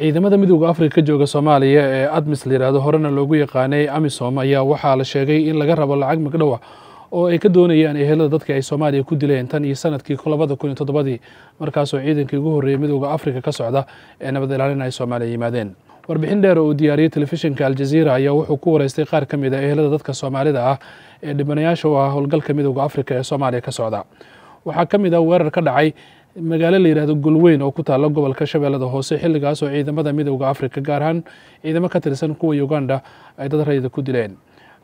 ciidamada midowda afrika ka jooga soomaaliya ee admis layidhaahdo horena loogu yaqaanay amisom ayaa waxaa la sheegay in laga rabo lacag magdhowa oo ay ka doonayaan ehelada dadka ay soomaaliya ku dileen tan iyo sanadkii labada kun iyo toddobadii markaasoo ciidankii ugu horreeyey midowda afrika ka socda ee nabad ilaalin ay soomaaliya yimaadeen warbixin dheer oo uu diyaariyey telefishinka aljaziira ayaa wuxuu ku wareystay qaar ka mid a ah ehelada dadka soomaalida ah ee dhibanayaasha u ah howlgalka midowda afrika ee soomaaliya ka socda waxaa ka mid ah weerar ka dhacay magaalo la yidhaahdo golweyn oo ku taalla gobolka shabeellada hoose xilligaas oo ciidamada midowda afrika gaar ahaan ciidamo ka tirsan kuwa uganda ay dad rayida ku dileen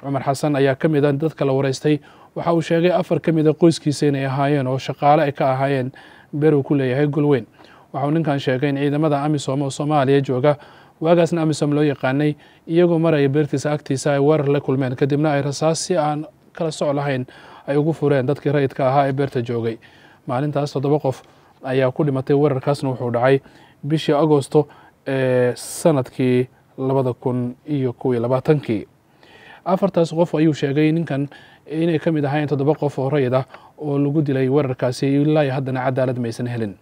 cumar xasan ayaa ka mid a ah dadka la wareystay waxa uu sheegay afar ka mida ah qoyskiisa inay ahaayeen oo shaqaale ay ka ahaayeen beer uu ku leeyahay golweyn waxauu ninkan sheegay in ciidamada amisom oo soomaaliya jooga waagaasna amisom loo yaqaanay iyagoo maraya beertiisa agtiisa ay weerar la kulmeen kadibna ay rasaas si aan kala soc lahayn ay ugu fureen dadkii rayidka ahaa ee beerta joogay maalintaas toddoba qof ayaa ku dhimatay weerarkaasna wuxuu dhacay bishii agosto ee sanadkii labada kun iyo kow iyo labaatankii afartaas qof ayuu sheegay ninkan inay ka mid ahayn toddoba qof oo rayid ah oo lagu dilay weerarkaasi ilaa haddana cadaalad maysan helin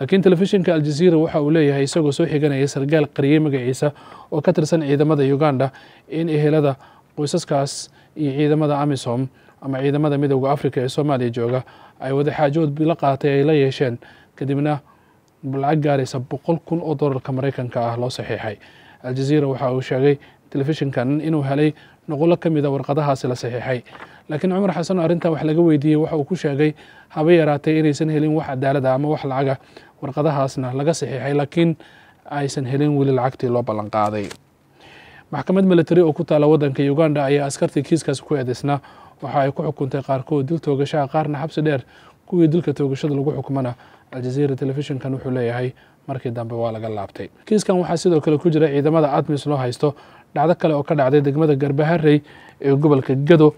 laakiin telefishinka aljaziira waxa uu leeyahay isagoo soo xiganaya sargaal qariye magaciisa oo ka tirsan ciidamada uganda in ehelada qoysaskaas iyo ciidamada amisom ama ciidamada midooda africa ee soomaaliya jooga ay wada xaajood la qaatay ay la yeesheen kadibna lacag gaaraysa boqol kun oo dolarka mareykanka ah loo saxiixay aljaziira waxa uu sheegay telefishinkan inuu helay noqolo ka mida ah warqadahaasi la saxiixay laakiin cumar xasanoo arrintaa wax laga weydiiyey waxa uu ku sheegay haba yaraatay inaysan helin wax cadaalad ah ama wax lacaga ah. warqadahaasna laga saxiixay laakiin aysan helin weli lacagtii loo ballanqaaday maxkamad milatari oo ku taala waddanka uganda ayaa askartii kiiskaas ku eedeysnaa waxa ay ku xukuntay qaarkood dil toogashaha qaarna xabsi dheer kuwii dilka toogashada lagu xukumana aljazeera telefishinkan wuxuu leeyahay markii dambe waa laga laabtay kiiskan waxaa sidoo kale ku jira ciidamada admis loo haysto dhacdo kale oo ka dhacday degmada garbaharey ee gobolka gado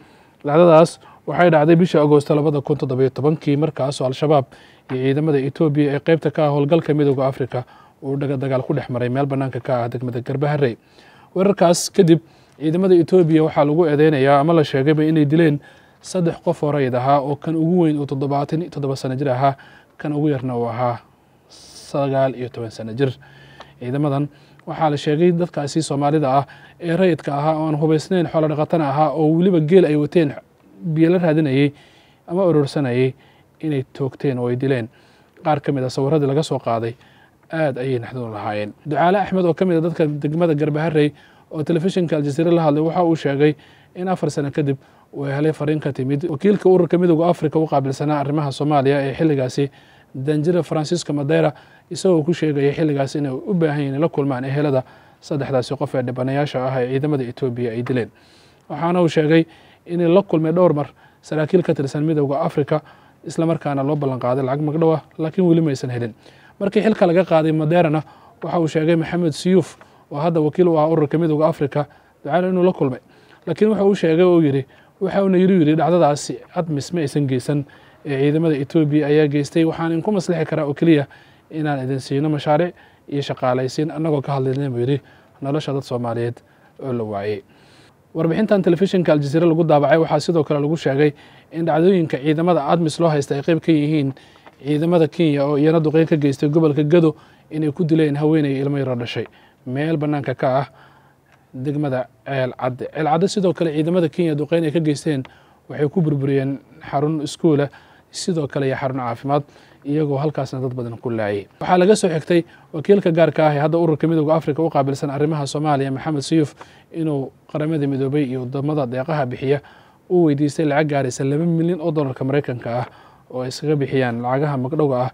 dhacdadaas waxay dhacday bishii agoosto labada kun toddobiyo tobankii markaasoo al-shabaab iyo ciidamada etoobiya ee qeybta ka ah howlgalka midooda afrika uu dagadagaal ku dhex maray meel bannaanka ka ah degmada garbaharey weerarkaas kadib ciidamada etoobiya waxaa lagu eedeynayaa ama la sheegayba inay dileen saddex qof oo rayid ahaa oo kan ugu weyn uu toddobaatan iyo toddoba sano jir ahaa kan ugu yarna uu ahaa sagaal iyo toban sano jir ciidamadan waxaa la sheegay dadkaasi soomaalida ah ee rayidka ahaa oo aan hubaysnayn xoolo dhaqatana ahaa oo weliba geel ay wateen biyala raadinayey ama ororsanayey inay toogteen oo ay dileen qaar ka mid a ah sawiradii laga soo qaaday aad ayay naxdun lahaayeen ducaale axmed oo ka mid a ah dadka degmada garbaharey oo telefishinka aljaziira la hadlay waxa uu sheegay in afar sano kadib uu helay fariin ka timid wakiilka ururka midooda afrika u qaabilsanaa arrimaha soomaaliya ee xilligaasi danjira francisco madeyra isagoo ku sheegaya xilligaas inay u baahan yihin la kulmaan ehelada saddexdaasi qof ee dhibanayaasha ah ee ciidamada etoobiya ay dileen waxaana uu sheegay inay la kulmay dhowr mar saraakiil ka tirsan midooda afrika islamarkaana loo ballanqaaday lacag magdhow ah laakiin weli maysan helin markii xilka laga qaaday madeerana waxa uu sheegay maxamed siyuuf oo hadda wakiil u ah ururka midooda africa ducaale inuu la kulmay laakiin wuxuu uu sheegay oo yidhi waxauna yiru yidhi dhacdadaasi admis ma aysan geysan ee ciidamada etoobiya ayaa geystay waxaan idinku maslixi karaa oo keliya inaan idin siino mashaariic iyo shaqaalaysiin annagoo ka hadlaynay buu yidhi nolosha dad soomaaliyeed oo la waayey warbixintan telefishinka aljaziire lagu daabacay waxaa sidoo kale lagu sheegay in dhacdooyinka ciidamada admis loo haysta ay qeyb ka yihiin ciidamada kenya oo iyana duqeyn ka geystay gobolka gado inay ku dileen haweenay ilmo yaro dhashay meel bannaanka ka ah degmada ceel ceelcadde ceelcadde sidoo kale ciidamada kenya duqeyn ay ka geysteen waxay ku burburiyeen xarun iskuula ah, sidoo kale iyo xarun caafimaad iyagoo halkaasna dad badan ku laayay waxaa laga soo xigtay wakiilka gaarka ah ee hadda ururka midooda afrika u qaabilsan arrimaha soomaaliya maxamed sayuuf inuu qaramada midoobay iyo wadamada deeqaha bixiya uu weydiistay lacag gaaraysa laba milyan oo dollarka maraykanka ah oo ay iskaga bixiyaan lacagaha magdhowga ah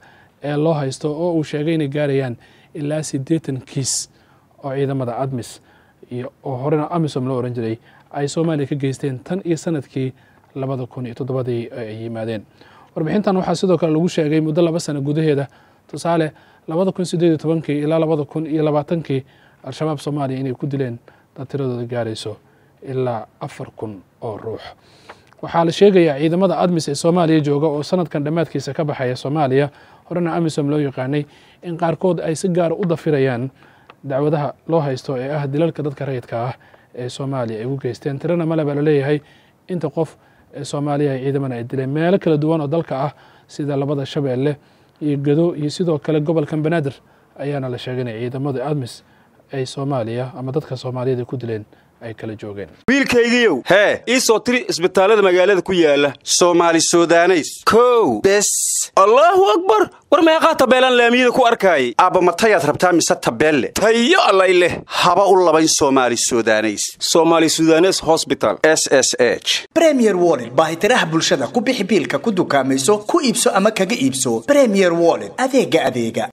ee loo haysto oo uu sheegay inay gaarayaan ilaa siddeetan kiis oo ciidamada admis iyo oo horena amisom loo oran jiray ay soomaaliya ka geysteen tan iyo sanadkii labada kun iyo toddobadii e, ay yimaadeen warbixintan waxaa sidoo kale lagu sheegay muddo laba sano gudaheeda tusaale labada kun sideed iyo tobankii ilaa labada kun iyo labaatankii al-shabaab soomaaliya inay ku dileen dad tiradooda gaarayso ilaa afar kun oo ruux waxaa la sheegayaa ciidamada admis ee soomaaliya jooga oo sanadkan dhammaadkiisa ka baxaya soomaaliya horena amisom loo yaqaanay in qaarkood ay si gaara ah u dafirayaan dacwadaha loo haysto ee ah dilalka dadka rayidka ah ee soomaaliya ay ugu geysteen tirana male baa la leeyahay inta qof ee soomaaliya ay ciidamana ay dileen meelo kala duwan oo dalka ah sida labada shabeelle iyo gado iyo sidoo kale gobolkan banaadir ayaana la sheegay ciidamada admis ay soomaaliya ama dadka soomaaliyada ku dileen ay kala joogeen wiilkaygiiow hee ii soo tiri isbitaalada magaalada ku yaala soomaali sudaneys kow bes allaahu akbar war meeqaa tabeelaan laamiyada ku arkaayay aabbamatayaad rabtaa mise tabeelle tayo allay leh haba u labayn soomaali sudaneys somaali sudanes hosbital s s h bremier woled baahitiraha bulshada ku bixi biilka ku dukaamayso ku iibso ama kaga iibso bremier woled adeega adeega